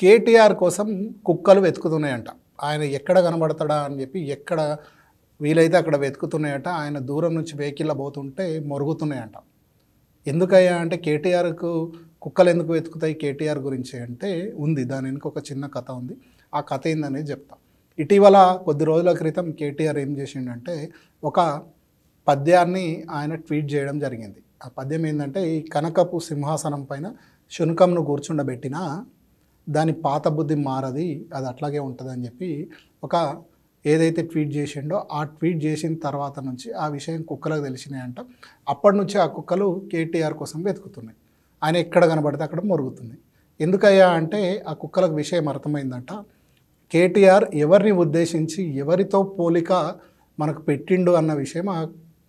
కేటీఆర్ కోసం కుక్కలు వెతుకుతున్నాయంట ఆయన ఎక్కడ కనబడతాడా అని చెప్పి ఎక్కడ వీలైతే అక్కడ వెతుకుతున్నాయట ఆయన దూరం నుంచి వెహికల్ పోతుంటే మొరుగుతున్నాయంట ఎందుకయ్యా అంటే కేటీఆర్కు కుక్కలు ఎందుకు వెతుకుతాయి కేటీఆర్ గురించి అంటే ఉంది దాని వెనుక ఒక చిన్న కథ ఉంది ఆ కథ ఏందనేది చెప్తాం ఇటీవల కొద్ది రోజుల క్రితం కేటీఆర్ ఏం చేసిండంటే ఒక పద్యాన్ని ఆయన ట్వీట్ చేయడం జరిగింది ఆ పద్యం ఏంటంటే ఈ కనకపు సింహాసనం పైన శునకంను కూర్చుండబెట్టిన దాని పాత బుద్ధి మారది అది అట్లాగే ఉంటుంది అని చెప్పి ఒక ఏదైతే ట్వీట్ చేసిండో ఆ ట్వీట్ చేసిన తర్వాత నుంచి ఆ విషయం కుక్కలకు తెలిసినాయంట అప్పటి నుంచి ఆ కుక్కలు కేటీఆర్ కోసం వెతుకుతున్నాయి ఆయన ఎక్కడ కనబడితే అక్కడ మొరుగుతున్నాయి ఎందుకయ్యా అంటే ఆ కుక్కలకు విషయం అర్థమైందంట కేటీఆర్ ఎవరిని ఉద్దేశించి ఎవరితో పోలిక మనకు పెట్టిండు అన్న విషయం ఆ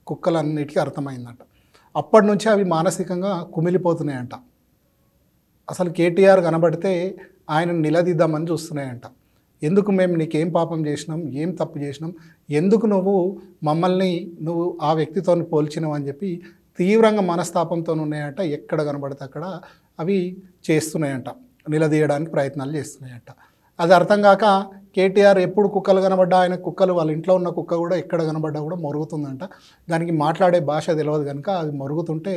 కుక్కలన్నిటికీ అర్థమైందంట అప్పటి నుంచి అవి మానసికంగా కుమిలిపోతున్నాయంట అసలు కేటీఆర్ కనబడితే ఆయనను నిలదీద్దామని చూస్తున్నాయంట ఎందుకు మేము నీకేం పాపం చేసినాం ఏం తప్పు చేసినాం ఎందుకు నువ్వు మమ్మల్ని నువ్వు ఆ వ్యక్తితో పోల్చినావు అని చెప్పి తీవ్రంగా మనస్తాపంతో ఉన్నాయంట ఎక్కడ కనబడితే అక్కడ అవి చేస్తున్నాయంట నిలదీయడానికి ప్రయత్నాలు చేస్తున్నాయంట అది అర్థం కాక కేటీఆర్ ఎప్పుడు కుక్కలు కనబడ్డా ఆయన కుక్కలు వాళ్ళ ఇంట్లో ఉన్న కుక్క కూడా ఎక్కడ కనబడ్డా కూడా మరుగుతుందంట దానికి మాట్లాడే భాష తెలియదు కనుక అది మరుగుతుంటే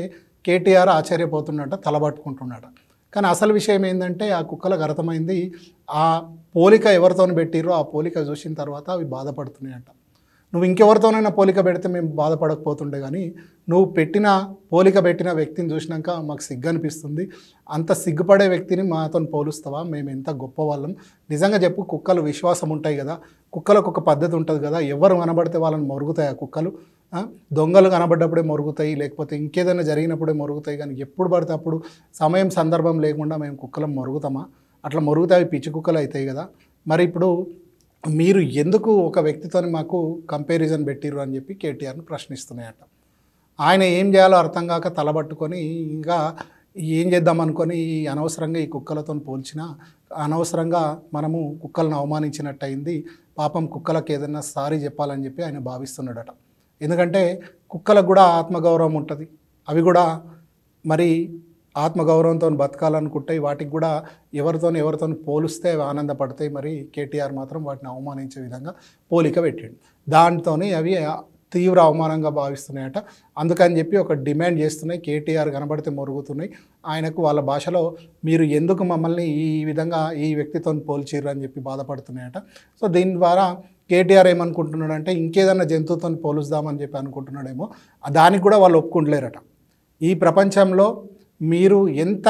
కేటీఆర్ ఆశ్చర్యపోతుండట తలబట్టుకుంటున్నాడు కానీ అసలు విషయం ఏంటంటే ఆ కుక్కలకు అర్థమైంది ఆ పోలిక ఎవరితో పెట్టిరో ఆ పోలిక చూసిన తర్వాత అవి బాధపడుతున్నాయంట నువ్వు ఇంకెవరితోనైనా పోలిక పెడితే మేము బాధపడకపోతుండే కానీ నువ్వు పెట్టిన పోలిక పెట్టిన వ్యక్తిని చూసినాక మాకు సిగ్గు అనిపిస్తుంది అంత సిగ్గుపడే వ్యక్తిని మాతో పోలుస్తావా మేము ఎంత గొప్పవాళ్ళం నిజంగా చెప్పు కుక్కలు విశ్వాసం ఉంటాయి కదా కుక్కలకు ఒక పద్ధతి ఉంటుంది కదా ఎవరు కనబడితే వాళ్ళని మరుగుతాయి ఆ కుక్కలు దొంగలు కనబడ్డప్పుడే మరుగుతాయి లేకపోతే ఇంకేదైనా జరిగినప్పుడే మరుగుతాయి కానీ ఎప్పుడు పడితే అప్పుడు సమయం సందర్భం లేకుండా మేము కుక్కలం మరుగుతామా అట్లా మరుగుతాయి పిచ్చి కుక్కలు అవుతాయి కదా మరి ఇప్పుడు మీరు ఎందుకు ఒక వ్యక్తితో మాకు కంపారిజన్ పెట్టిర్రు అని చెప్పి కేటీఆర్ను ప్రశ్నిస్తున్నాయట ఆయన ఏం చేయాలో అర్థం కాక తలబట్టుకొని ఇంకా ఏం చేద్దాం అనుకొని అనవసరంగా ఈ కుక్కలతో పోల్చిన అనవసరంగా మనము కుక్కలను అవమానించినట్టయింది పాపం కుక్కలకు ఏదైనా సారీ చెప్పాలని చెప్పి ఆయన భావిస్తున్నాడట ఎందుకంటే కుక్కలకు కూడా ఆత్మగౌరవం ఉంటుంది అవి కూడా మరి ఆత్మగౌరవంతో బతకాలనుకుంటాయి వాటికి కూడా ఎవరితో ఎవరితో పోలిస్తే అవి ఆనందపడతాయి మరి కేటీఆర్ మాత్రం వాటిని అవమానించే విధంగా పోలిక పెట్టాడు దాంతో అవి తీవ్ర అవమానంగా భావిస్తున్నాయట అందుకని చెప్పి ఒక డిమాండ్ చేస్తున్నాయి కేటీఆర్ కనబడితే మొరుగుతున్నాయి ఆయనకు వాళ్ళ భాషలో మీరు ఎందుకు మమ్మల్ని ఈ విధంగా ఈ వ్యక్తితో పోల్చిర్రు అని చెప్పి బాధపడుతున్నాయట సో దీని ద్వారా కేటీఆర్ ఏమనుకుంటున్నాడంటే ఇంకేదన్నా జంతువుతో పోలుస్తామని చెప్పి అనుకుంటున్నాడేమో దానికి కూడా వాళ్ళు ఒప్పుకుంటలేరట ఈ ప్రపంచంలో మీరు ఎంత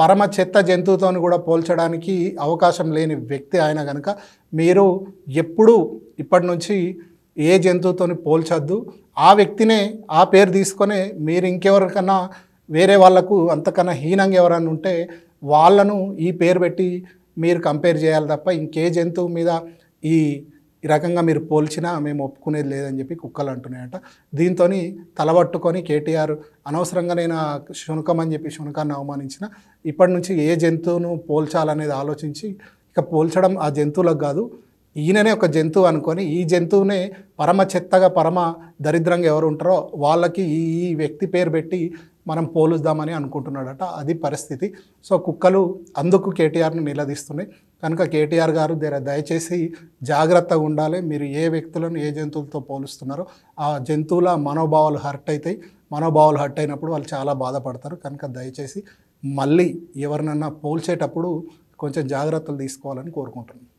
పరమ చెత్త జంతువుతో కూడా పోల్చడానికి అవకాశం లేని వ్యక్తి ఆయన కనుక మీరు ఎప్పుడూ ఇప్పటి నుంచి ఏ జంతువుతో పోల్చొద్దు ఆ వ్యక్తినే ఆ పేరు తీసుకొని మీరు ఇంకెవరికన్నా వేరే వాళ్లకు అంతకన్నా హీనంగా ఎవరైనా ఉంటే వాళ్ళను ఈ పేరు పెట్టి మీరు కంపేర్ చేయాలి తప్ప ఇంకే జంతువు మీద ఈ ఈ రకంగా మీరు పోల్చినా మేము ఒప్పుకునేది లేదని చెప్పి కుక్కలు అంటున్నాయట దీంతో తలబట్టుకొని కేటీఆర్ అనవసరంగా నేను శునకమని అని చెప్పి శునకాన్ని అవమానించిన ఇప్పటి నుంచి ఏ జంతువును పోల్చాలనేది ఆలోచించి ఇక పోల్చడం ఆ జంతువులకు కాదు ఈయననే ఒక జంతువు అనుకొని ఈ జంతువునే పరమ చెత్తగా పరమ దరిద్రంగా ఎవరు ఉంటారో వాళ్ళకి ఈ వ్యక్తి పేరు పెట్టి మనం పోలుద్దామని అనుకుంటున్నాడట అది పరిస్థితి సో కుక్కలు అందుకు కేటీఆర్ను నిలదీస్తున్నాయి కనుక కేటీఆర్ గారు దగ్గర దయచేసి జాగ్రత్తగా ఉండాలి మీరు ఏ వ్యక్తులను ఏ జంతువులతో పోలుస్తున్నారో ఆ జంతువుల మనోభావాలు హర్ట్ అవుతాయి మనోభావాలు హర్ట్ అయినప్పుడు వాళ్ళు చాలా బాధపడతారు కనుక దయచేసి మళ్ళీ ఎవరినన్నా పోల్చేటప్పుడు కొంచెం జాగ్రత్తలు తీసుకోవాలని కోరుకుంటున్నాను